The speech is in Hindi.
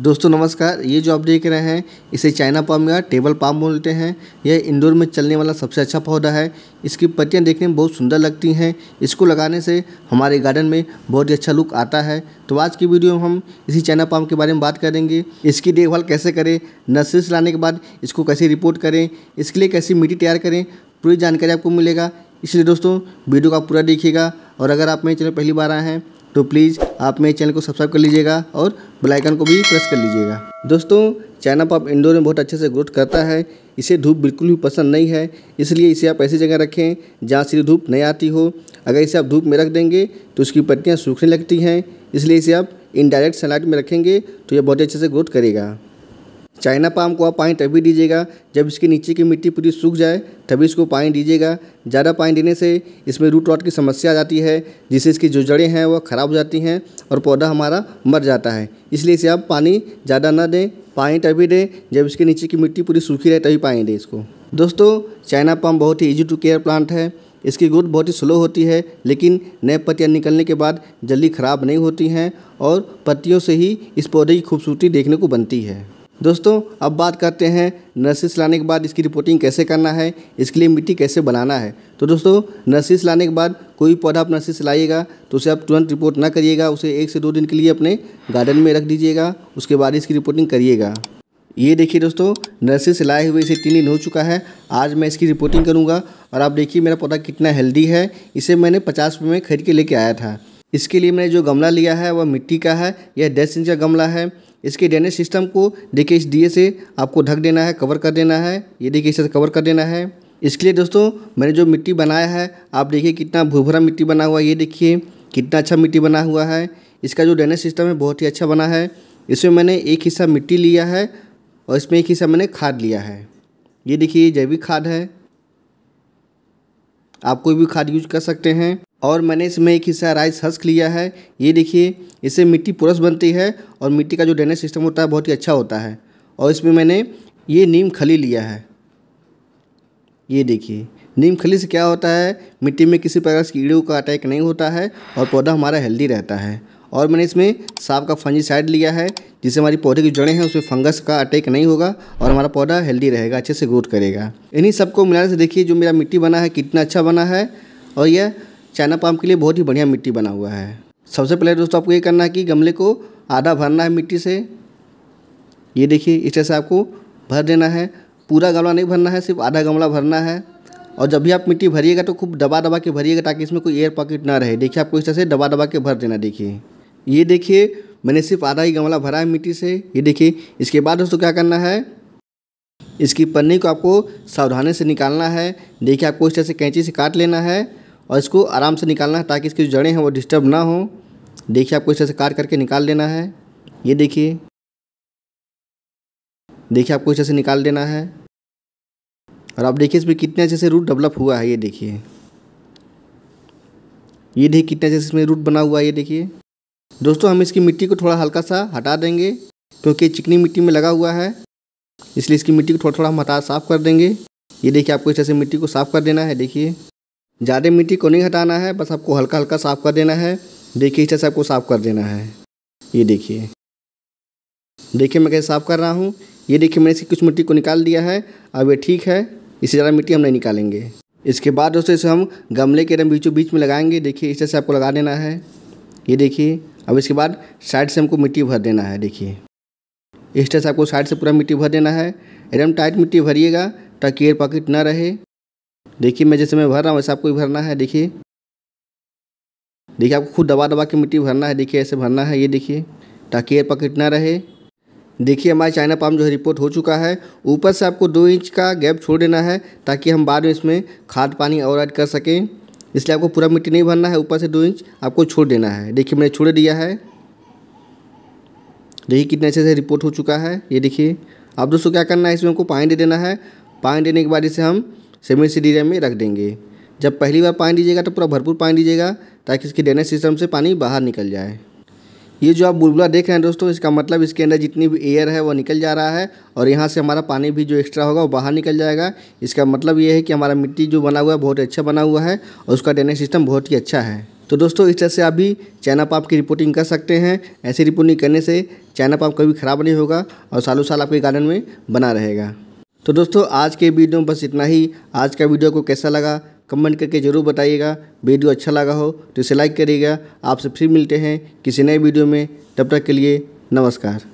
दोस्तों नमस्कार ये जो आप देख रहे हैं इसे चाइना पाम या टेबल पाम बोलते हैं यह इंदौर में चलने वाला सबसे अच्छा पौधा है इसकी पत्तियां देखने में बहुत सुंदर लगती हैं इसको लगाने से हमारे गार्डन में बहुत ही अच्छा लुक आता है तो आज की वीडियो में हम इसी चाइना पाम के बारे में बात करेंगे इसकी देखभाल कैसे करें नर्सरी से लाने के बाद इसको कैसे रिपोर्ट करें इसके लिए कैसी मिट्टी तैयार करें पूरी जानकारी आपको मिलेगा इसलिए दोस्तों वीडियो का पूरा देखिएगा और अगर आप मेरे चैनल पहली बार आए हैं तो प्लीज़ आप मेरे चैनल को सब्सक्राइब कर लीजिएगा और बेलाइकन को भी प्रेस कर लीजिएगा दोस्तों चाइना पॉप इंडोर में बहुत अच्छे से ग्रोथ करता है इसे धूप बिल्कुल भी पसंद नहीं है इसलिए इसे आप ऐसी जगह रखें जहाँ सीधी धूप नहीं आती हो अगर इसे आप धूप में रख देंगे तो उसकी पत्तियाँ सूखने लगती हैं इसलिए इसे आप इनडायरेक्ट सनलाइट में रखेंगे तो यह बहुत अच्छे से ग्रोथ करेगा चाइना पाम को आप पानी तभी दीजिएगा जब इसके नीचे की मिट्टी पूरी सूख जाए तभी इसको पानी दीजिएगा ज़्यादा पानी देने से इसमें रूट रॉट की समस्या आ जाती है जिससे इसकी जो जड़ें हैं वह ख़राब हो जाती हैं और पौधा हमारा मर जाता है इसलिए इसे आप पानी ज़्यादा ना दें पानी तभी दें जब इसके नीचे की मिट्टी पूरी सूखी रहे तभी पानी दें इसको दोस्तों चाइना पाम बहुत ही ईजी टू केयर प्लांट है इसकी ग्रोथ बहुत ही स्लो होती है लेकिन नए पत्तियाँ निकलने के बाद जल्दी ख़राब नहीं होती हैं और पत्तियों से ही इस पौधे की खूबसूरती देखने को बनती है दोस्तों अब बात करते हैं नर्सिस लाने के बाद इसकी रिपोर्टिंग कैसे करना है इसके लिए मिट्टी कैसे बनाना है तो दोस्तों नर्सिस लाने के बाद कोई पौधा आप नर्सिस लाइएगा तो उसे आप तुरंत रिपोर्ट ना करिएगा उसे एक से दो दिन के लिए अपने गार्डन में रख दीजिएगा उसके बाद इसकी रिपोर्टिंग करिएगा ये देखिए दोस्तों नर्सरी से लाए हुए इसे तीन दिन हो चुका है आज मैं इसकी रिपोर्टिंग करूँगा और आप देखिए मेरा पौधा कितना हेल्दी है इसे मैंने पचास रुपये में खरीद के लेके आया था इसके लिए मैंने जो गमला लिया है वह मिट्टी का है यह दस इंच का गमला है इसके ड्रेनेज सिस्टम को देखिए इस दिए से आपको ढक देना है कवर कर देना है ये देखिए इसे कवर कर देना है इसके लिए दोस्तों मैंने जो मिट्टी बनाया है आप देखिए कितना भूभरा मिट्टी बना हुआ है ये देखिए कितना अच्छा मिट्टी बना हुआ है इसका जो ड्रेनेज सिस्टम है बहुत ही अच्छा बना है इसमें मैंने एक हिस्सा मिट्टी लिया है और इसमें एक हिस्सा मैंने खाद लिया है ये देखिए जैविक खाद है आप कोई भी खाद यूज कर सकते हैं और मैंने इसमें एक हिस्सा राइस हस्क लिया है ये देखिए इससे मिट्टी पुरस बनती है और मिट्टी का जो ड्रेनेज सिस्टम होता है बहुत ही अच्छा होता है और इसमें मैंने ये नीम खली लिया है ये देखिए नीम खली से क्या होता है मिट्टी में किसी प्रकार से कीड़ों का अटैक नहीं होता है और पौधा हमारा हेल्दी रहता है और मैंने इसमें सांप का फंजीसाइड लिया है जिससे हमारी पौधे की जड़ें हैं उसमें फंगस का अटैक नहीं होगा और हमारा पौधा हेल्दी रहेगा अच्छे से ग्रोथ करेगा इन्हीं सबको मिलाने से देखिए जो मेरा मिट्टी बना है कितना अच्छा बना है और यह चाइना पाम के लिए बहुत ही बढ़िया मिट्टी बना हुआ है सबसे पहले दोस्तों आपको ये करना है कि गमले को आधा भरना है मिट्टी से ये देखिए इस तरह से आपको भर देना है पूरा गमला नहीं भरना है सिर्फ आधा गमला भरना है और जब भी आप मिट्टी भरिएगा तो खूब दबा दबा के भरिएगा ताकि इसमें कोई एयर पॉकेट ना रहे देखिए आपको इस तरह से दबा दबा के भर देना देखिए ये देखिए मैंने सिर्फ आधा ही गमला भरा है मिट्टी से ये देखिए इसके बाद दोस्तों क्या करना है इसकी पन्नी को आपको सावधानी से निकालना है देखिए आपको इस तरह से कैंची से काट लेना है और इसको आराम से निकालना है ताकि इसकी जो जड़ें हैं वो डिस्टर्ब ना हो देखिए आपको इस तरह से काट करके निकाल लेना है ये देखिए देखिए आपको इस तरह से निकाल देना है और आप देखिए इसमें कितने अच्छे से रूट डेवलप हुआ है ये देखिए ये देखिए कितने अच्छे से इसमें रूट बना हुआ है ये देखिए दोस्तों हम इसकी मिट्टी को थोड़ा हल्का सा हटा देंगे क्योंकि चिकनी मिट्टी में लगा हुआ है इसलिए इसकी मिट्टी को थोड़ा थोड़ा हम हटा साफ़ कर देंगे ये देखिए आपको इस तरह से मिट्टी को साफ़ कर देना है देखिए ज़्यादा मिट्टी को नहीं हटाना है बस आपको हल्का हल्का साफ़ कर देना है देखिए इस तरह से आपको साफ़ कर देना है ये देखिए देखिए मैं कैसे साफ़ कर रहा हूँ ये देखिए मैंने इसकी कुछ मिट्टी को निकाल दिया है अब ये ठीक है इससे ज़्यादा मिट्टी हम नहीं निकालेंगे इसके बाद दोस्तों इसे हम गमले के एकदम बीचों बीच में लगाएंगे देखिए इस तरह से आपको लगा देना है ये देखिए अब इसके बाद साइड से हमको मिट्टी भर देना है देखिए इस तरह से आपको साइड से पूरा मिट्टी भर देना है एकदम टाइट मिट्टी भरिएगा ताकि एयर पॉकेट ना रहे देखिए मैं जैसे मैं भर रहा हूँ वैसे आपको भी भरना है देखिए देखिए आपको खुद दबा दबा के मिट्टी भरना है देखिए ऐसे भरना है ये देखिए ताकि एयर पॉकेट ना रहे देखिए हमारे चाइना पाम जो है रिपोर्ट हो चुका है ऊपर से आपको दो इंच का गैप छोड़ देना है ताकि हम बाद में इसमें खाद पानी और ऐड कर सकें इसलिए आपको पूरा मिट्टी नहीं भरना है ऊपर से दो इंच आपको छोड़ देना है देखिए मैंने छोड़ दिया है देखिए कितने अच्छे से रिपोर्ट हो चुका है ये देखिए अब दोस्तों क्या करना है इसमें हमको पानी दे देना है पानी देने के बाद इसे हम सेमी सी डी में रख देंगे जब पहली बार पानी दीजिएगा तो पूरा भरपूर पानी दीजिएगा ताकि इसकी ड्रेनेज सिस्टम से पानी बाहर निकल जाए ये जो आप बुलबुला देख रहे हैं दोस्तों इसका मतलब इसके अंदर जितनी भी एयर है वो निकल जा रहा है और यहाँ से हमारा पानी भी जो एक्स्ट्रा होगा वो बाहर निकल जाएगा इसका मतलब ये है कि हमारा मिट्टी जो बना हुआ है बहुत अच्छा बना हुआ है और उसका ड्रेनेज सिस्टम बहुत ही अच्छा है तो दोस्तों इस तरह से आप भी चाइना पाप की रिपोर्टिंग कर सकते हैं ऐसी रिपोर्टिंग करने से चाइना पाप कभी ख़राब नहीं होगा और सालों साल आपके गार्डन में बना रहेगा तो दोस्तों आज के वीडियो में बस इतना ही आज का वीडियो को कैसा लगा कमेंट करके ज़रूर बताइएगा वीडियो अच्छा लगा हो तो इसे लाइक करिएगा आपसे फिर मिलते हैं किसी नए वीडियो में तब तक के लिए नमस्कार